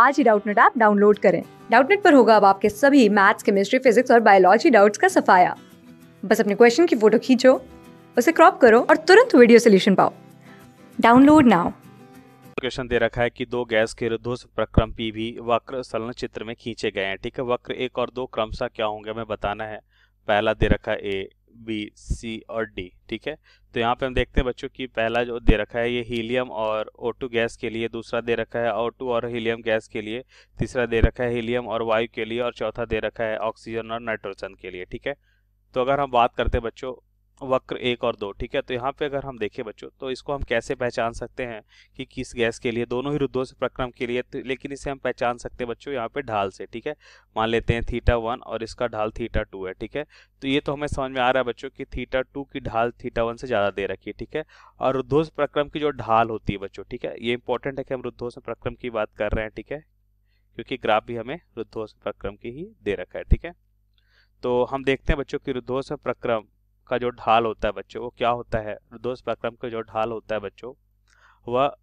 आज ही Doubtnut app download करें डाउटनेट पर होगा अब आपके सभी मैथ्स केमिस्ट्री फिजिक्स और बायोलॉजी डाउट्स का सफाया बस अपने क्वेश्चन की फोटो खींचो उसे क्रॉप करो और तुरंत वीडियो सोल्यूशन पाओ डाउनलोड नाउ क्वेश्चन दे रखा है कि दो गैस के रुद्धोष प्रक्रम पी भी वक्र सलन चित्र में खींचे गए हैं ठीक है वक्र एक और दो क्रमशः क्या होंगे हमें बताना है पहला दे रखा है ए बी सी और डी ठीक है तो यहाँ पे हम देखते हैं बच्चों की पहला जो दे रखा है ये हीलियम और ओ टू गैस के लिए दूसरा दे रखा है ओ टू और हीलियम गैस के लिए तीसरा दे रखा है हीलियम और वायु के लिए और चौथा दे रखा है ऑक्सीजन और नाइट्रोजन के लिए ठीक है तो अगर हम बात करते हैं बच्चों वक्र एक और दो ठीक है तो यहाँ पे अगर हम देखें बच्चों तो इसको हम कैसे पहचान सकते हैं कि किस गैस के लिए दोनों ही रुद्धों से प्रक्रम के लिए तो, लेकिन इसे हम पहचान सकते हैं बच्चों यहाँ पे ढाल से ठीक है मान लेते हैं थीटा वन और इसका ढाल थीटा टू है ठीक है तो ये तो हमें समझ में आ रहा है बच्चों की थीटा टू की ढाल थीटा वन से ज़्यादा दे रखी है ठीक है और रुद्धोष प्रक्रम की जो ढाल होती है बच्चों ठीक है ये इंपॉर्टेंट है कि हम रुद्धों प्रक्रम की बात कर रहे हैं ठीक है क्योंकि ग्राफ भी हमें रुद्धोष प्रक्रम की ही दे रखा है ठीक है तो हम देखते हैं बच्चों की रुद्धों प्रक्रम का जो ढाल होता है बच्चों वो क्या होता है रुद्धोष प्रक्रम का जो ढाल होता है बच्चों वह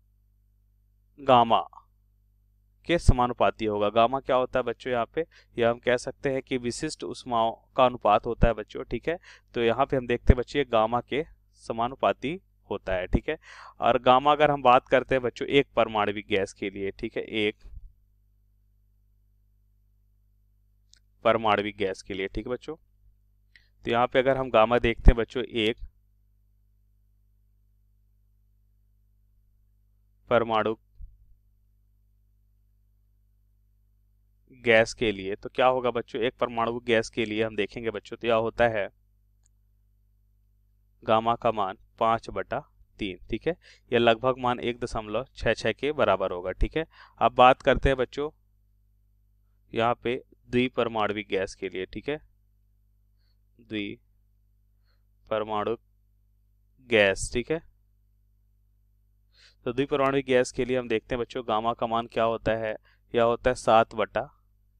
गामा के समानुपाती होगा गामा क्या होता है बच्चों यहाँ पे यह हम कह सकते हैं कि विशिष्ट उष्माओं का अनुपात होता है बच्चों ठीक है तो यहाँ पे हम देखते हैं बच्चे गामा के समानुपाती होता है ठीक है और गामा अगर हम बात करते हैं बच्चों एक परमाणविक गैस के लिए ठीक है एक परमाणविक गैस के लिए ठीक है बच्चों तो यहाँ पे अगर हम गामा देखते हैं बच्चों एक परमाणु गैस के लिए तो क्या होगा बच्चों एक परमाणु गैस के लिए हम देखेंगे बच्चों तो यह होता है गामा का मान पांच बटा तीन ठीक है यह लगभग मान एक दशमलव छ छः के बराबर होगा ठीक है अब बात करते हैं बच्चों यहाँ पे परमाणु गैस के लिए ठीक है द्वि परमाणु गैस ठीक है तो परमाणु गैस के लिए हम देखते हैं बच्चों गामा का मान क्या होता है यह होता है सात बटा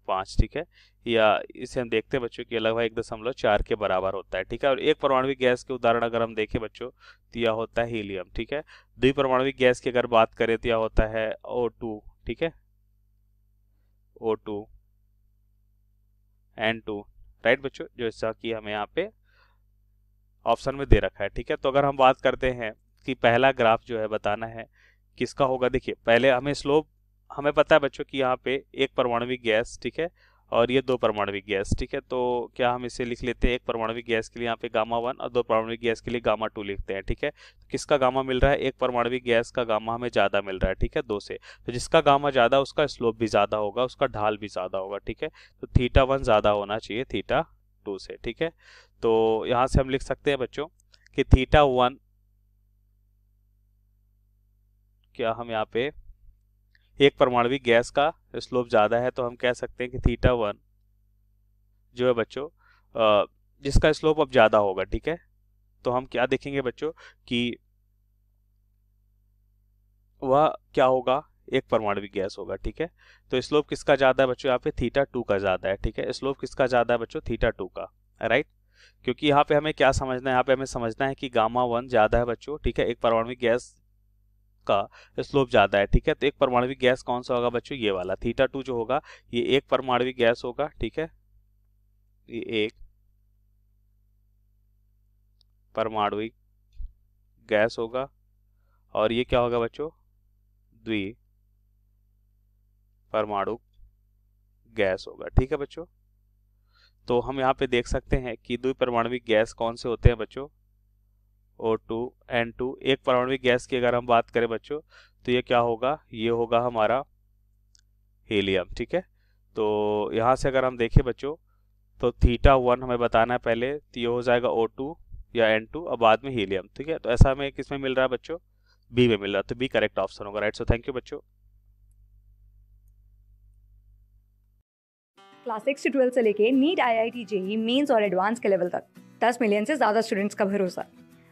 पाँच ठीक है या इसे हम देखते हैं बच्चों कि लगभग एक दशमलव चार के बराबर होता है ठीक है और एक परमाणुविक गैस के उदाहरण अगर हम देखें बच्चों तो यह होता है हीलियम ठीक है द्वि परमाणु गैस की अगर बात करें तो यह होता है ओ टू ठीक है O two N two right बच्चों जैसा कि हमें यहाँ पे ऑप्शन में दे रखा है ठीक है तो अगर हम बात करते हैं कि पहला ग्राफ जो है बताना है किसका होगा देखिए पहले हमें स्लोप हमें पता है बच्चों कि यहाँ पे एक परमाणु गैस ठीक है और ये दो परमाणविक गैस ठीक है तो क्या हम इसे लिख लेते हैं एक परमाणविक गैस के लिए यहाँ पे गामा वन और दो परमाणविक गैस के लिए गामा टू लिखते हैं ठीक है तो किसका गामा मिल रहा है एक परमाणविक गैस का गामा हमें ज़्यादा मिल रहा है ठीक है दो से तो जिसका गामा ज़्यादा उसका स्लोप भी ज़्यादा होगा उसका ढाल भी ज़्यादा होगा ठीक है तो थीटा वन ज़्यादा होना चाहिए थीटा टू से ठीक है तो यहाँ से हम लिख सकते हैं बच्चों कि थीटा वन क्या हम यहाँ पे एक परमाणविक गैस का स्लोप ज़्यादा है तो हम कह सकते हैं कि थीटा वन जो है बच्चों जिसका स्लोप अब ज़्यादा होगा ठीक है तो हम क्या देखेंगे बच्चों कि वह क्या होगा एक परमाणविक गैस होगा ठीक है तो स्लोप किसका ज़्यादा है बच्चों यहाँ पे थीटा टू का ज़्यादा है ठीक है स्लोप किसका ज़्यादा है बच्चों थीटा टू का राइट क्योंकि यहाँ पे हमें क्या समझना है यहाँ पे हमें समझना है कि गामा वन ज़्यादा है बच्चों ठीक है एक परमाणविक गैस का स्लोप ज़्यादा है ठीक है तो एक परमाणविक गैस कौन सा होगा बच्चों ये वाला थीटा टू जो होगा ये एक परमाणविक गैस होगा ठीक है ये एक परमाणविक गैस होगा और ये क्या होगा बच्चों द्वि परमाणु गैस होगा ठीक है बच्चों तो हम यहाँ पे देख सकते हैं कि द्विपरमाणविक गैस कौन से होते हैं बच्चों ओ टू एन टू एक परमाणु गैस की अगर हम बात करें बच्चों तो ये क्या होगा ये होगा हमारा हीलियम ठीक है तो यहाँ से अगर हम देखें बच्चों तो थीटा वन हमें बताना है पहले तो ये हो जाएगा ओ टू या एन टू और बाद में हीलियम ठीक है तो ऐसा हमें किस में मिल रहा है बच्चों बी में मिल रहा है तो बी करेक्ट ऑप्शन होगा राइट सो थैंक यू बच्चों क्लास सिक्स से ट्वेल्थ से लेके NEET I I T JEE mains और एडवांस के लेवल तक दस मिलियन से ज़्यादा स्टूडेंट्स का भरोसा